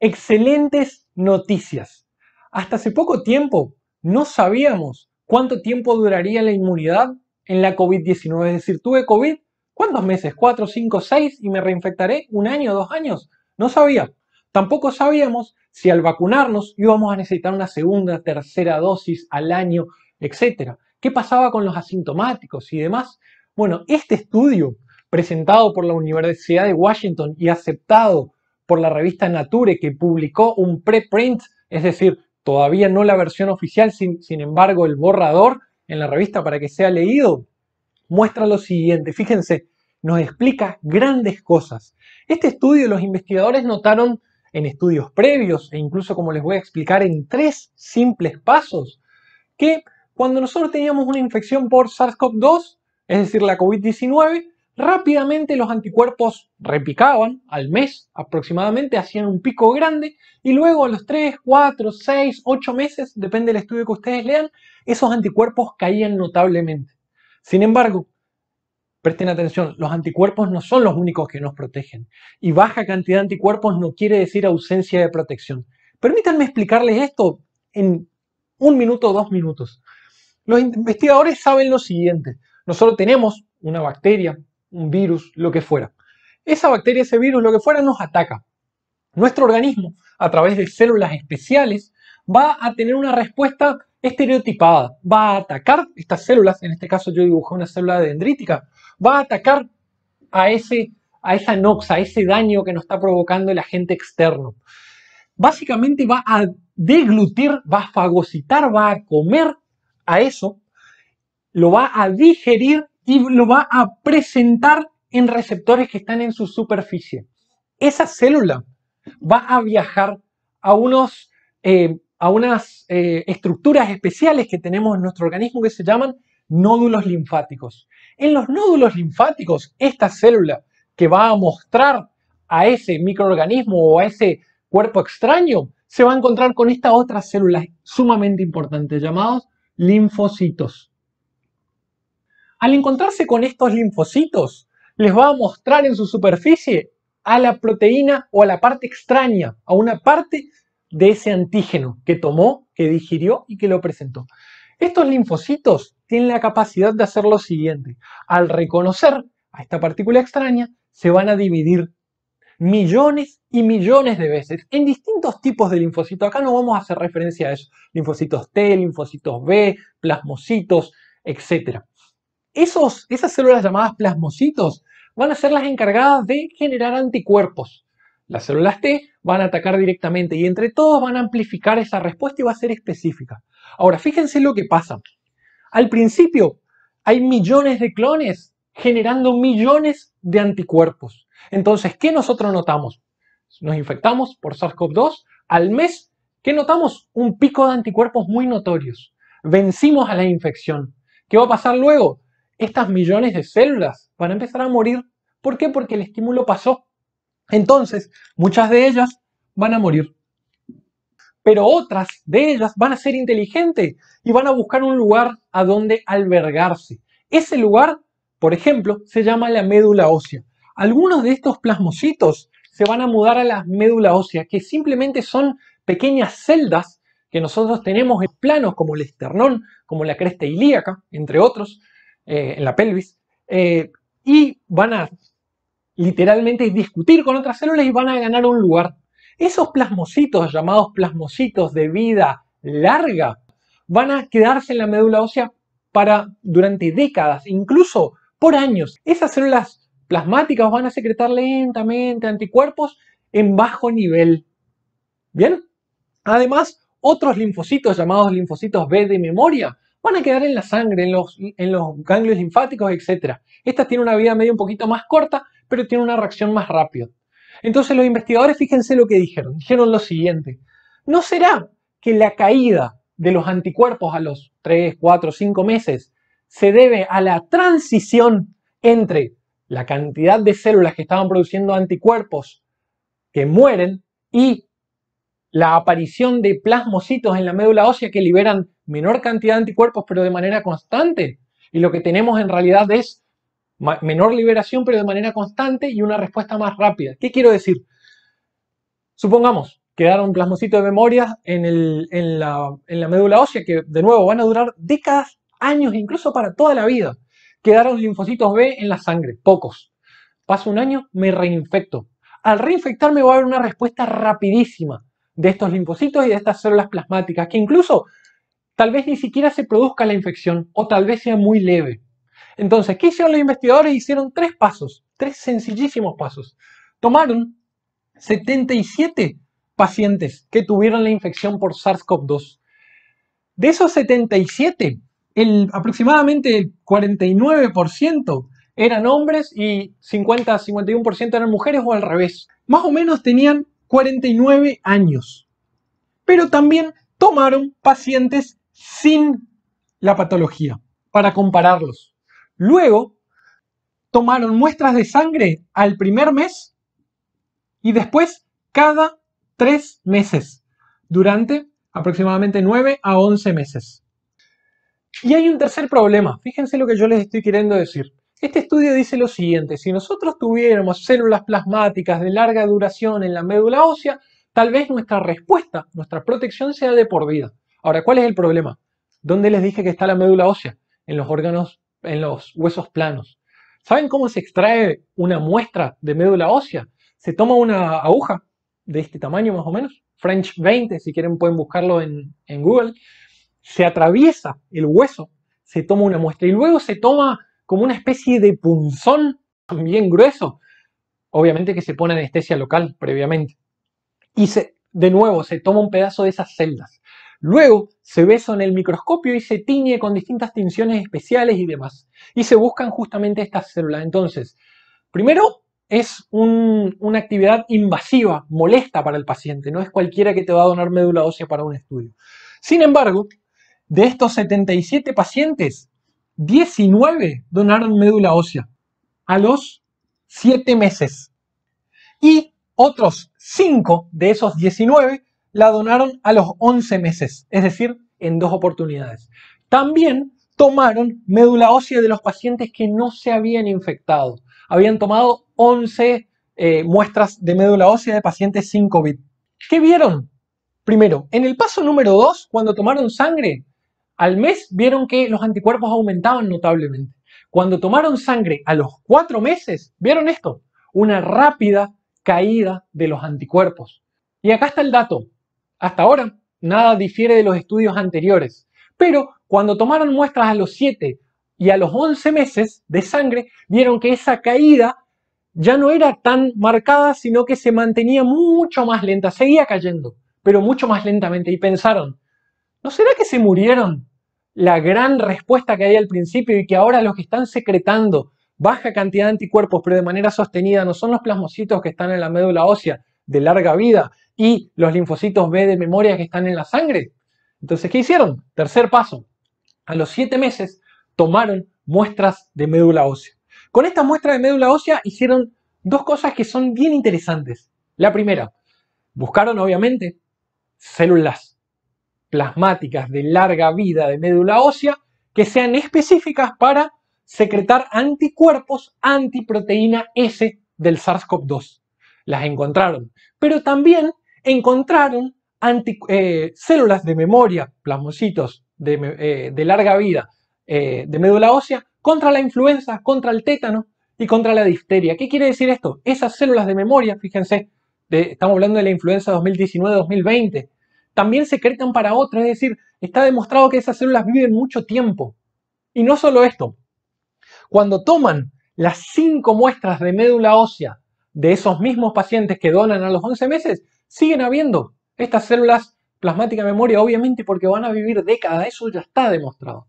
excelentes noticias. Hasta hace poco tiempo no sabíamos cuánto tiempo duraría la inmunidad en la COVID-19. Es decir, tuve COVID, ¿cuántos meses? ¿Cuatro, cinco, seis? ¿Y me reinfectaré un año, dos años? No sabía. Tampoco sabíamos si al vacunarnos íbamos a necesitar una segunda, tercera dosis al año, etcétera. ¿Qué pasaba con los asintomáticos y demás? Bueno, este estudio presentado por la Universidad de Washington y aceptado por la revista Nature, que publicó un preprint, es decir, todavía no la versión oficial, sin, embargo el borrador en la revista para que sea leído, muestra lo siguiente, fíjense, nos explica grandes cosas. Este estudio los investigadores notaron en estudios previos e incluso como les voy a explicar en tres simples pasos, que cuando nosotros teníamos una infección por SARS-CoV-2, es decir, la COVID-19, Rápidamente los anticuerpos repicaban al mes aproximadamente, hacían un pico grande y luego a los 3, 4, 6, 8 meses, depende del estudio que ustedes lean, esos anticuerpos caían notablemente. Sin embargo, presten atención, los anticuerpos no son los únicos que nos protegen y baja cantidad de anticuerpos no quiere decir ausencia de protección. Permítanme explicarles esto en un minuto o dos minutos. Los investigadores saben lo siguiente. Nosotros tenemos una bacteria, un virus, lo que fuera. Esa bacteria, ese virus, lo que fuera, nos ataca. Nuestro organismo, a través de células especiales, va a tener una respuesta estereotipada. Va a atacar estas células, en este caso yo dibujé una célula dendrítica, va a atacar a, ese, a esa noxa, a ese daño que nos está provocando el agente externo. Básicamente va a deglutir, va a fagocitar, va a comer a eso, lo va a digerir y lo va a presentar en receptores que están en su superficie. Esa célula va a viajar a, unos, eh, a unas eh, estructuras especiales que tenemos en nuestro organismo que se llaman nódulos linfáticos. En los nódulos linfáticos, esta célula que va a mostrar a ese microorganismo o a ese cuerpo extraño, se va a encontrar con esta otra célula sumamente importante llamados linfocitos al encontrarse con estos linfocitos, les va a mostrar en su superficie a la proteína o a la parte extraña, a una parte de ese antígeno que tomó, que digirió y que lo presentó. Estos linfocitos tienen la capacidad de hacer lo siguiente. Al reconocer a esta partícula extraña, se van a dividir millones y millones de veces en distintos tipos de linfocitos. Acá no vamos a hacer referencia a eso. Linfocitos T, linfocitos B, plasmocitos, etc. Esos, esas células llamadas plasmocitos van a ser las encargadas de generar anticuerpos. Las células T van a atacar directamente y entre todos van a amplificar esa respuesta y va a ser específica. Ahora, fíjense lo que pasa. Al principio hay millones de clones generando millones de anticuerpos. Entonces, ¿qué nosotros notamos? Nos infectamos por SARS-CoV-2 al mes, ¿qué notamos? Un pico de anticuerpos muy notorios. Vencimos a la infección. ¿Qué va a pasar luego? estas millones de células van a empezar a morir. ¿Por qué? Porque el estímulo pasó. Entonces, muchas de ellas van a morir. Pero otras de ellas van a ser inteligentes y van a buscar un lugar a donde albergarse. Ese lugar, por ejemplo, se llama la médula ósea. Algunos de estos plasmocitos se van a mudar a la médula ósea, que simplemente son pequeñas celdas que nosotros tenemos en planos como el esternón, como la cresta ilíaca, entre otros, eh, en la pelvis, eh, y van a literalmente discutir con otras células y van a ganar un lugar. Esos plasmocitos, llamados plasmocitos de vida larga, van a quedarse en la médula ósea para durante décadas, incluso por años. Esas células plasmáticas van a secretar lentamente anticuerpos en bajo nivel. ¿Bien? Además, otros linfocitos llamados linfocitos B de memoria van a quedar en la sangre, en los, ganglios linfáticos, etc. Esta tiene una vida medio un poquito más corta, pero tiene una reacción más rápida. Entonces los investigadores, fíjense lo que dijeron. Dijeron lo siguiente. ¿No será que la caída de los anticuerpos a los 3, 4, 5 meses se debe a la transición entre la cantidad de células que estaban produciendo anticuerpos que mueren y la aparición de plasmocitos en la médula ósea que liberan menor cantidad de anticuerpos pero de manera constante. Y lo que tenemos en realidad es menor liberación pero de manera constante y una respuesta más rápida. ¿Qué quiero decir? Supongamos, quedaron plasmocitos de memoria en, la, en la médula ósea que de nuevo van a durar décadas, años, incluso para toda la vida. Quedaron linfocitos B en la sangre, pocos. Paso un año, me reinfecto. Al reinfectarme va a haber una respuesta rapidísima de estos linfocitos y de estas células plasmáticas, que incluso tal vez ni siquiera se produzca la infección o tal vez sea muy leve. Entonces, ¿qué hicieron los investigadores? Hicieron tres pasos, tres sencillísimos pasos. Tomaron 77 pacientes que tuvieron la infección por SARS-CoV-2. De esos 77, el, aproximadamente el 49% eran hombres y 50-51% eran mujeres o al revés. Más o menos tenían 49 años. Pero también tomaron pacientes sin la patología para compararlos. Luego, tomaron muestras de sangre al primer mes y después cada tres meses, durante aproximadamente 9 a 11 meses. Y hay un tercer problema, fíjense lo que yo les estoy queriendo decir. Este estudio dice lo siguiente, si nosotros tuviéramos células plasmáticas de larga duración en la médula ósea, tal vez nuestra respuesta, nuestra protección sea de por vida. Ahora, ¿cuál es el problema? ¿Dónde les dije que está la médula ósea? En los órganos, en los huesos planos. ¿Saben cómo se extrae una muestra de médula ósea? Se toma una aguja de este tamaño más o menos, French 20, si quieren pueden buscarlo en, Google, se atraviesa el hueso, se toma una muestra y luego se toma como una especie de punzón bien grueso. Obviamente que se pone anestesia local previamente. Y se, de nuevo se toma un pedazo de esas celdas. Luego se eso en el microscopio y se tiñe con distintas tinciones especiales y demás. Y se buscan justamente estas células. Entonces, primero es una actividad invasiva, molesta para el paciente. No es cualquiera que te va a donar médula ósea para un estudio. Sin embargo, de estos 77 pacientes, 19 donaron médula ósea a los 7 meses. Y otros 5 de esos 19 la donaron a los 11 meses, es decir, en dos oportunidades. También tomaron médula ósea de los pacientes que no se habían infectado. Habían tomado 11 eh, muestras de médula ósea de pacientes sin COVID. ¿Qué vieron? Primero, en el paso número 2, cuando tomaron sangre, al mes vieron que los anticuerpos aumentaban notablemente. Cuando tomaron sangre a los cuatro meses, vieron esto, una rápida caída de los anticuerpos. Y acá está el dato. Hasta ahora, nada difiere de los estudios anteriores. Pero cuando tomaron muestras a los 7 y a los 11 meses de sangre, vieron que esa caída ya no era tan marcada, sino que se mantenía mucho más lenta, seguía cayendo, pero mucho más lentamente. Y pensaron, ¿no será que se murieron la gran respuesta que hay al principio y que ahora los que están secretando baja cantidad de anticuerpos, pero de manera sostenida, no son los plasmocitos que están en la médula ósea de larga vida y los linfocitos B de memoria que están en la sangre. Entonces, ¿qué hicieron? Tercer paso. A los siete meses tomaron muestras de médula ósea. Con esta muestra de médula ósea hicieron dos cosas que son bien interesantes. La primera, buscaron obviamente células plasmáticas de larga vida de médula ósea que sean específicas para secretar anticuerpos antiproteína S del SARS-CoV-2. Las encontraron. Pero también encontraron eh, células de memoria, plasmocitos de, eh, larga vida eh, de médula ósea contra la influenza, contra el tétano y contra la difteria. ¿Qué quiere decir esto? Esas células de memoria, fíjense, estamos hablando de la influenza 2019-2020, también secretan para otros. es decir, está demostrado que esas células viven mucho tiempo. Y no solo esto, cuando toman las cinco muestras de médula ósea de esos mismos pacientes que donan a los 11 meses, siguen habiendo estas células plasmáticas de memoria, obviamente porque van a vivir décadas, eso ya está demostrado.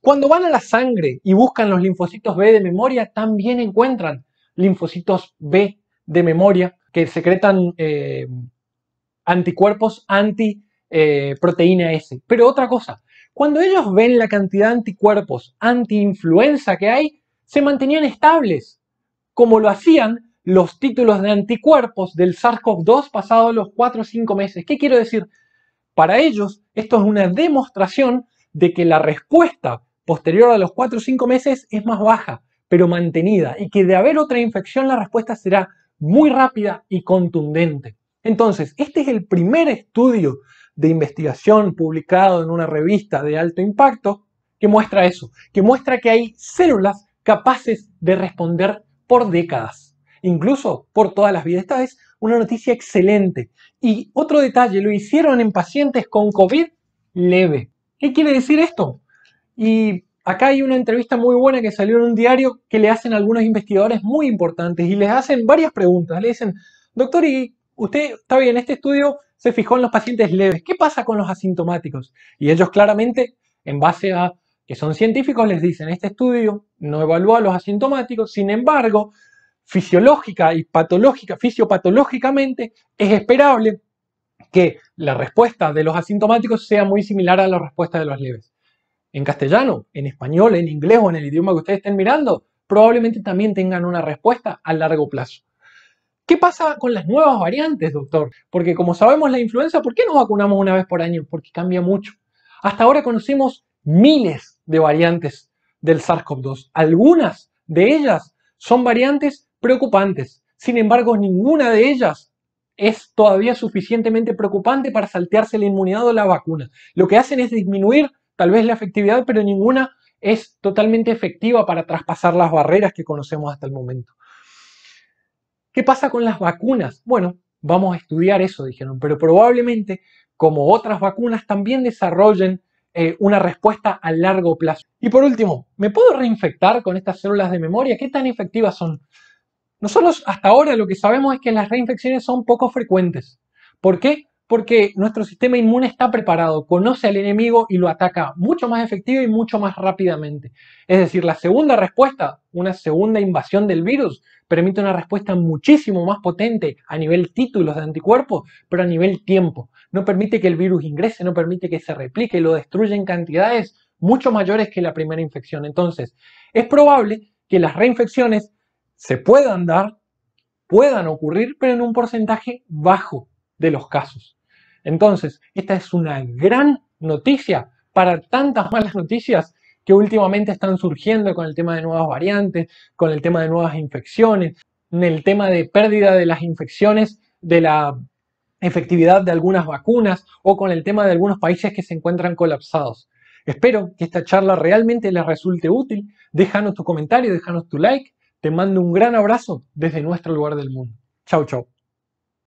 Cuando van a la sangre y buscan los linfocitos B de memoria, también encuentran linfocitos B de memoria que secretan eh, anticuerpos anti-proteína eh, S. Pero otra cosa, cuando ellos ven la cantidad de anticuerpos anti-influenza que hay, se mantenían estables, como lo hacían los títulos de anticuerpos del SARS-CoV-2 pasado los 4 o 5 meses. ¿Qué quiero decir? Para ellos, esto es una demostración de que la respuesta posterior a los 4 o 5 meses es más baja, pero mantenida, y que de haber otra infección la respuesta será muy rápida y contundente. Entonces, este es el primer estudio de investigación publicado en una revista de alto impacto que muestra eso, que muestra que hay células capaces de responder por décadas, incluso por todas las vidas. Esta es una noticia excelente. Y otro detalle, lo hicieron en pacientes con COVID leve. ¿Qué quiere decir esto? Y acá hay una entrevista muy buena que salió en un diario que le hacen algunos investigadores muy importantes y les hacen varias preguntas. Le dicen, doctor, ¿y usted está bien, este estudio se fijó en los pacientes leves, ¿qué pasa con los asintomáticos? Y ellos claramente, en base a que son científicos, les dicen, este estudio no evalúa a los asintomáticos, sin embargo, fisiológica y patológica, fisiopatológicamente, es esperable que la respuesta de los asintomáticos sea muy similar a la respuesta de los leves. En castellano, en español, en inglés o en el idioma que ustedes estén mirando, probablemente también tengan una respuesta a largo plazo. ¿Qué pasa con las nuevas variantes, doctor? Porque como sabemos la influenza, ¿por qué nos vacunamos una vez por año? Porque cambia mucho. Hasta ahora conocemos miles de variantes del SARS-CoV-2. Algunas de ellas son variantes preocupantes. Sin embargo, ninguna de ellas es todavía suficientemente preocupante para saltearse la inmunidad o la vacuna. Lo que hacen es disminuir tal vez la efectividad, pero ninguna es totalmente efectiva para traspasar las barreras que conocemos hasta el momento. ¿Qué pasa con las vacunas? Bueno, vamos a estudiar eso, dijeron, pero probablemente, como otras vacunas, también desarrollen eh, una respuesta a largo plazo. Y por último, ¿me puedo reinfectar con estas células de memoria? ¿Qué tan efectivas son? Nosotros hasta ahora lo que sabemos es que las reinfecciones son poco frecuentes. ¿Por qué? Porque nuestro sistema inmune está preparado, conoce al enemigo y lo ataca mucho más efectivo y mucho más rápidamente. Es decir, la segunda respuesta una segunda invasión del virus. Permite una respuesta muchísimo más potente a nivel títulos de anticuerpos, pero a nivel tiempo. No permite que el virus ingrese, no permite que se replique, lo destruye en cantidades mucho mayores que la primera infección. Entonces, es probable que las reinfecciones se puedan dar, puedan ocurrir, pero en un porcentaje bajo de los casos. Entonces, esta es una gran noticia para tantas malas noticias que últimamente están surgiendo con el tema de nuevas variantes, con el tema de nuevas infecciones, en el tema de pérdida de las infecciones, de la efectividad de algunas vacunas o con el tema de algunos países que se encuentran colapsados. Espero que esta charla realmente les resulte útil. Déjanos tu comentario, déjanos tu like. Te mando un gran abrazo desde nuestro lugar del mundo. Chau, chau.